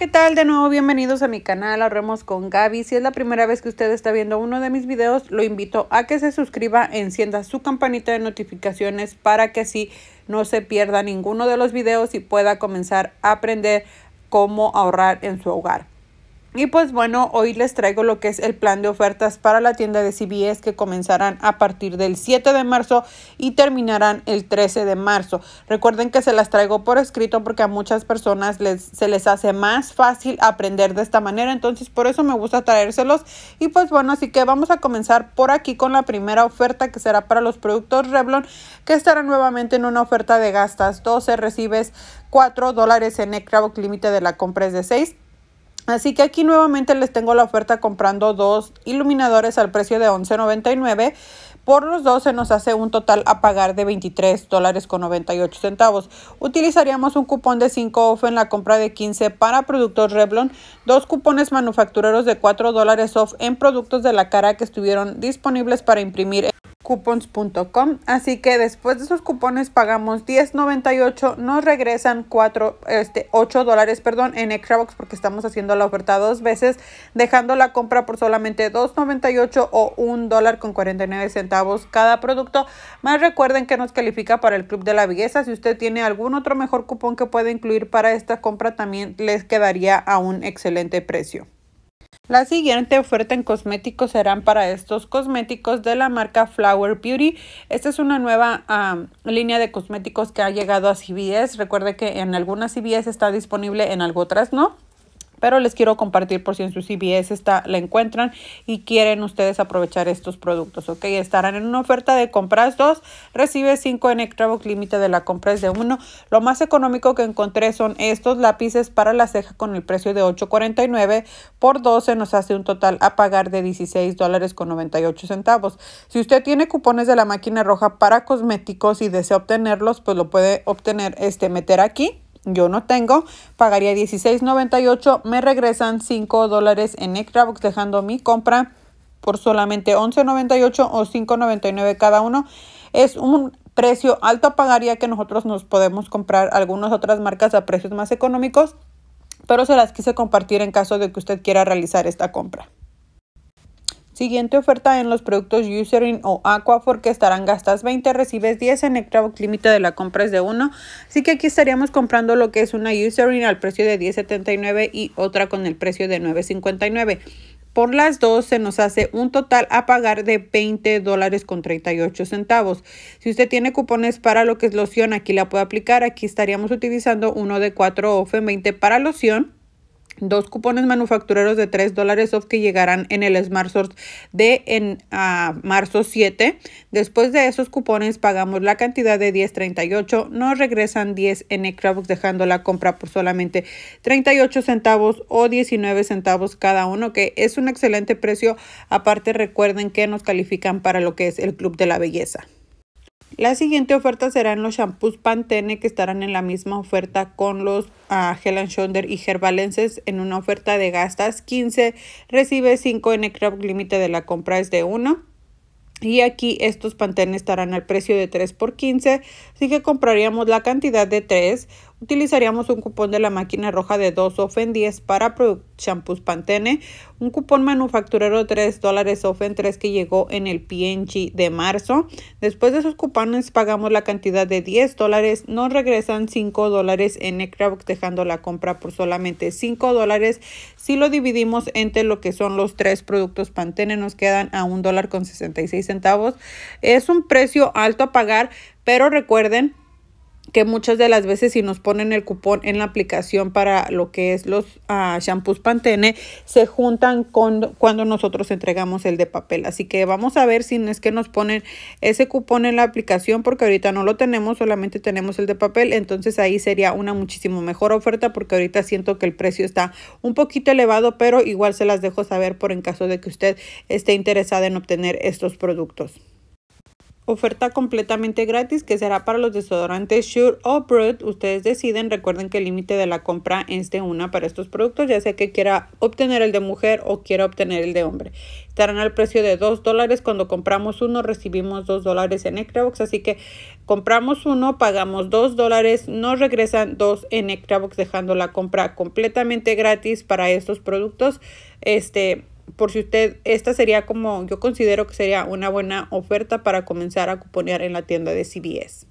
¿qué tal? De nuevo, bienvenidos a mi canal Ahorremos con Gaby. Si es la primera vez que usted está viendo uno de mis videos, lo invito a que se suscriba, encienda su campanita de notificaciones para que así no se pierda ninguno de los videos y pueda comenzar a aprender cómo ahorrar en su hogar. Y pues bueno, hoy les traigo lo que es el plan de ofertas para la tienda de CBS que comenzarán a partir del 7 de marzo y terminarán el 13 de marzo. Recuerden que se las traigo por escrito porque a muchas personas les, se les hace más fácil aprender de esta manera, entonces por eso me gusta traérselos. Y pues bueno, así que vamos a comenzar por aquí con la primera oferta que será para los productos Revlon que estará nuevamente en una oferta de gastas 12, recibes 4 dólares en el límite de la compra es de 6 Así que aquí nuevamente les tengo la oferta comprando dos iluminadores al precio de $11.99. Por los dos se nos hace un total a pagar de $23.98. Utilizaríamos un cupón de 5 off en la compra de 15 para productos Revlon, dos cupones manufactureros de $4 off en productos de la cara que estuvieron disponibles para imprimir coupons.com. Así que después de esos cupones pagamos $10.98, nos regresan 4, este, 8 dólares perdón, en Extrabox porque estamos haciendo la oferta dos veces, dejando la compra por solamente $2.98 o $1.49 dólar con 49 centavos cada producto. Más recuerden que nos califica para el Club de la Belleza. Si usted tiene algún otro mejor cupón que pueda incluir para esta compra, también les quedaría a un excelente precio. La siguiente oferta en cosméticos serán para estos cosméticos de la marca Flower Beauty. Esta es una nueva línea de cosméticos que ha llegado a CVS. Recuerde que en algunas CVS está disponible, en algunas otras no pero les quiero compartir por si en su CBS está, la encuentran y quieren ustedes aprovechar estos productos, Estarán en una oferta de compras 2, recibe 5 en box, límite de la compra es de 1. Lo más económico que encontré son estos lápices para la ceja con el precio de 8.49 por 12 nos hace un total a pagar de $16.98. dólares centavos. Si usted tiene cupones de la máquina roja para cosméticos y desea obtenerlos, pues lo puede obtener, este, meter aquí yo no tengo, pagaría $16.98, me regresan 5 dólares en box dejando mi compra por solamente $11.98 o $5.99 cada uno. Es un precio alto, pagaría que nosotros nos podemos comprar algunas otras marcas a precios más económicos, pero se las quise compartir en caso de que usted quiera realizar esta compra. Siguiente oferta en los productos Userin o Aqua porque estarán gastas 20, recibes 10 en box, Límite de la compra es de 1. Así que aquí estaríamos comprando lo que es una Userin al precio de 10.79 y otra con el precio de 9.59. Por las dos se nos hace un total a pagar de 20 dólares con 38 centavos. Si usted tiene cupones para lo que es loción, aquí la puede aplicar. Aquí estaríamos utilizando uno de 4 o 20 para loción dos cupones manufactureros de 3 dólares off que llegarán en el Smart de en ah, marzo 7. Después de esos cupones pagamos la cantidad de 10.38, nos regresan 10 en Xbox dejando la compra por solamente 38 centavos o 19 centavos cada uno, que es un excelente precio. Aparte recuerden que nos califican para lo que es el Club de la Belleza. La siguiente oferta serán los shampoos Pantene que estarán en la misma oferta con los uh, ah, Hell y Herbalenses en una oferta de gastas 15, recibe 5 en el crop límite de la compra es de 1. Y aquí estos Pantene estarán al precio de 3 por 15, así que compraríamos la cantidad de 3 utilizaríamos un cupón de la máquina roja de 2 OFEN 10 para champús Pantene, un cupón manufacturero de 3 dólares OFEN 3 que llegó en el PNG de marzo. Después de esos cupones pagamos la cantidad de 10 dólares, nos regresan 5 dólares en Ecravox dejando la compra por solamente 5 dólares. Si lo dividimos entre lo que son los 3 productos Pantene nos quedan a $1.66. dólar con 66 centavos. Es un precio alto a pagar, pero recuerden que muchas de las veces si nos ponen el cupón en la aplicación para lo que es los ah, shampoos Pantene, se juntan con cuando nosotros entregamos el de papel. Así que vamos a ver si es que nos ponen ese cupón en la aplicación porque ahorita no lo tenemos, solamente tenemos el de papel. Entonces ahí sería una muchísimo mejor oferta porque ahorita siento que el precio está un poquito elevado, pero igual se las dejo saber por en caso de que usted esté interesada en obtener estos productos. Oferta completamente gratis que será para los desodorantes Sure o Brut. Ustedes deciden, recuerden que el límite de la compra es de una para estos productos, ya sea que quiera obtener el de mujer o quiera obtener el de hombre. Estarán al precio de 2 dólares. Cuando compramos uno, recibimos 2 dólares en Box. Así que compramos uno, pagamos 2 dólares, nos regresan 2 en Box. dejando la compra completamente gratis para estos productos. Este por si usted, esta sería como yo considero que sería una buena oferta para comenzar a cuponear en la tienda de CBS.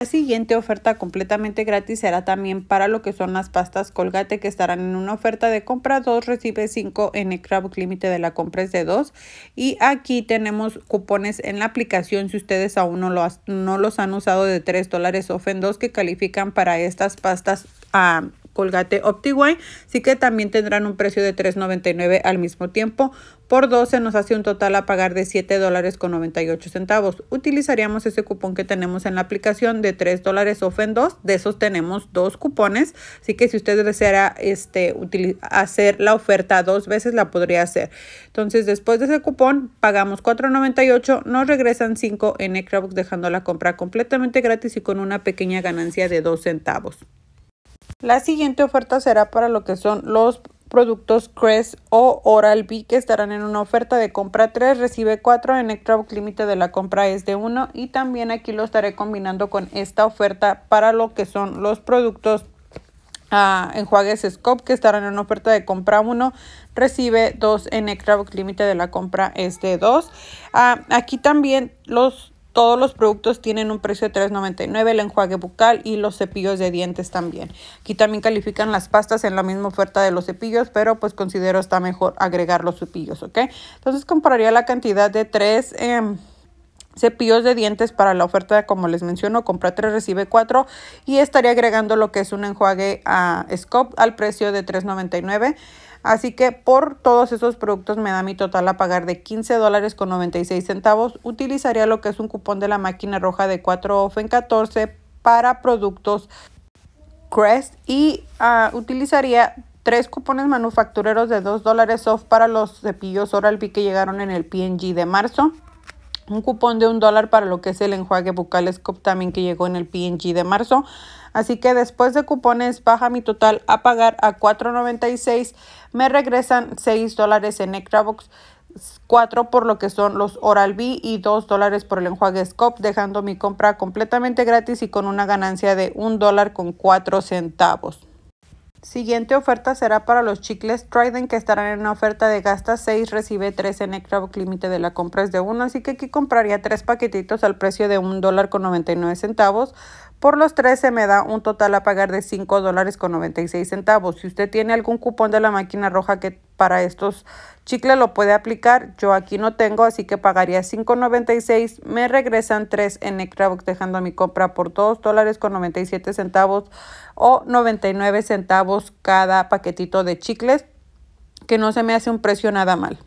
La siguiente oferta completamente gratis será también para lo que son las pastas Colgate que estarán en una oferta de compra 2 recibe 5 en el Crowd límite de la compra es de 2 y aquí tenemos cupones en la aplicación si ustedes aún no, los han usado de 3 dólares off en 2 que califican para estas pastas a... Ah, Colgate OptiWine. sí que también tendrán un precio de $3.99 al mismo tiempo. Por 12 nos hace un total a pagar de $7.98. Utilizaríamos ese cupón que tenemos en la aplicación de $3 dólares off 2. De esos tenemos dos cupones. Así que si usted desea este, hacer la oferta dos veces, la podría hacer. Entonces, después de ese cupón, pagamos $4.98. Nos regresan 5 en Ecrobox, dejando la compra completamente gratis y con una pequeña ganancia de 2 centavos. La siguiente oferta será para lo que son los productos Crest o Oral-B que estarán en una oferta de compra 3, recibe 4, en book límite de la compra es de 1 y también aquí lo estaré combinando con esta oferta para lo que son los productos ah, enjuagues Scope que estarán en una oferta de compra 1, recibe 2 en extrabook límite de la compra es de 2. Ah, aquí también los todos los productos tienen un precio de $3.99, el enjuague bucal y los cepillos de dientes también. Aquí también califican las pastas en la misma oferta de los cepillos, pero pues considero está mejor agregar los cepillos, ¿ok? Entonces compraría la cantidad de tres... Em, cepillos de dientes para la oferta, como les menciono, compra tres, recibe cuatro. y estaría agregando lo que es un enjuague a Scope al precio de $3.99. Así que por todos esos productos me da mi total a pagar de 15 dólares con 96 centavos. Utilizaría lo que es un cupón de la máquina roja de 4 off en 14 para productos Crest y ah, utilizaría tres cupones manufactureros de 2 dólares off para los cepillos Oral-B que llegaron en el P&G de marzo. Un cupón de 1 dólar para lo que es el enjuague bucal Scope también que llegó en el P&G de marzo. Así que después de cupones baja mi total a pagar a $4.96 me regresan 6 dólares en ExtraBox, 4 por lo que son los Oral-B y 2 dólares por el enjuague Scope, dejando mi compra completamente gratis y con una ganancia de 1 dólar con 4 centavos. Siguiente oferta será para los chicles Trident que estarán en una oferta de gasta 6, recibe 3 en Extrabox, límite de la compra es de 1, así que aquí compraría 3 paquetitos al precio de 1 dólar con 99 centavos por los tres se me da un total a pagar de $5.96. dólares con centavos. Si usted tiene algún cupón de la máquina roja que para estos chicles lo puede aplicar, yo aquí no tengo, así que pagaría 5.96. Me regresan tres en Xtrabox dejando mi compra por $2.97 dólares con centavos o 99 centavos cada paquetito de chicles, que no se me hace un precio nada mal.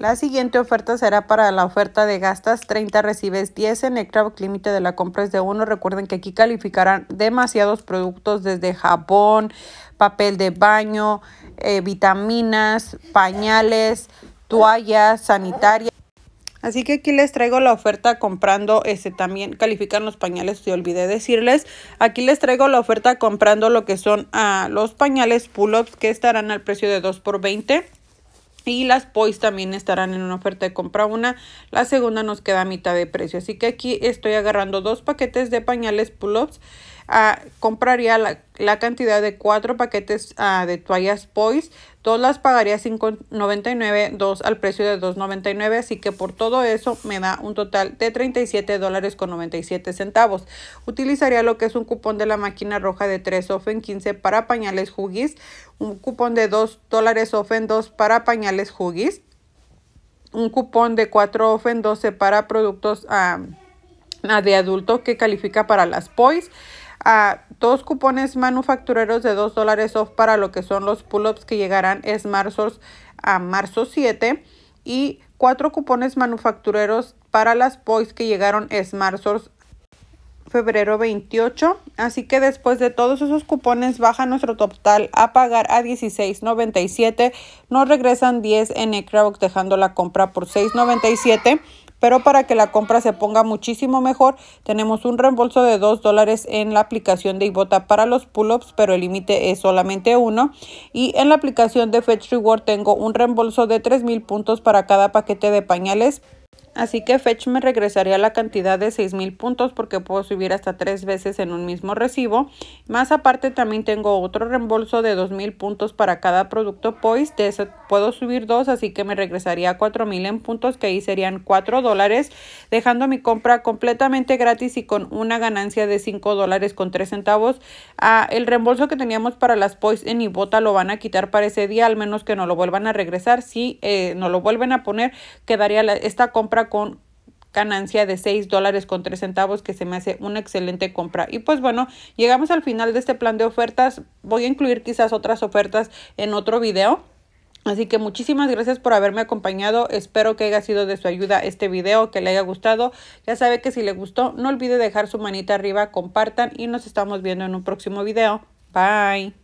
La siguiente oferta será para la oferta de gastas 30 recibes 10 en el límite de la compra es de 1. Recuerden que aquí calificarán demasiados productos desde jabón, papel de baño, eh, vitaminas, pañales, toallas sanitarias. Así que aquí les traigo la oferta comprando, este, también califican los pañales, se olvidé decirles. Aquí les traigo la oferta comprando lo que son ah, los pañales pull-ups que estarán al precio de 2 por 20 y las POIs también estarán en una oferta de compra una. La segunda nos queda a mitad de precio. Así que aquí estoy agarrando dos paquetes de pañales pull-ups compraría la, cantidad de cuatro paquetes ah, de toallas Poise. Todas las pagaría $5.99, dos al precio de $2.99, así que por todo eso me da un total de $37.97. Utilizaría lo que es un cupón de la máquina roja de 3 off 15 para pañales Huggies, un cupón de 2 dólares off 2 para pañales Huggies, un cupón de 4 off 12 para productos ah, ah, de adulto que califica para las POIs a dos cupones manufactureros de 2 dólares off para lo que son los pull-ups que llegarán es marzo a marzo 7 y cuatro cupones manufactureros para las boys que llegaron es marzo febrero 28. Así que después de todos esos cupones baja nuestro total a pagar a 16.97. Nos regresan 10 en Ecrabox dejando la compra por 6.97. Pero para que la compra se ponga muchísimo mejor, tenemos un reembolso de 2 dólares en la aplicación de Ibota para los pull-ups, pero el límite es solamente uno. Y en la aplicación de Fetch Reward tengo un reembolso de 3,000 puntos para cada paquete de pañales Así que Fetch me regresaría la cantidad de 6,000 puntos porque puedo subir hasta tres veces en un mismo recibo. Más aparte también tengo otro reembolso de 2,000 puntos para cada producto Poise. De puedo subir dos, así que me regresaría 4,000 en puntos que ahí serían 4 dólares, dejando mi compra completamente gratis y con una ganancia de 5 dólares con 3 centavos. Ah, el reembolso que teníamos para las Poise en Ibota lo van a quitar para ese día, al menos que no lo vuelvan a regresar. Si eh, no lo vuelven a poner, quedaría esta compra compra con ganancia de 6 dólares con 3 centavos que se me hace una excelente compra y pues bueno llegamos al final de este plan de ofertas voy a incluir quizás otras ofertas en otro video Así que muchísimas gracias por haberme acompañado. Espero que haya sido de su ayuda este video, que le haya gustado. Ya sabe que si le gustó, no olvide dejar su manita arriba, compartan y nos estamos viendo en un próximo video. Bye.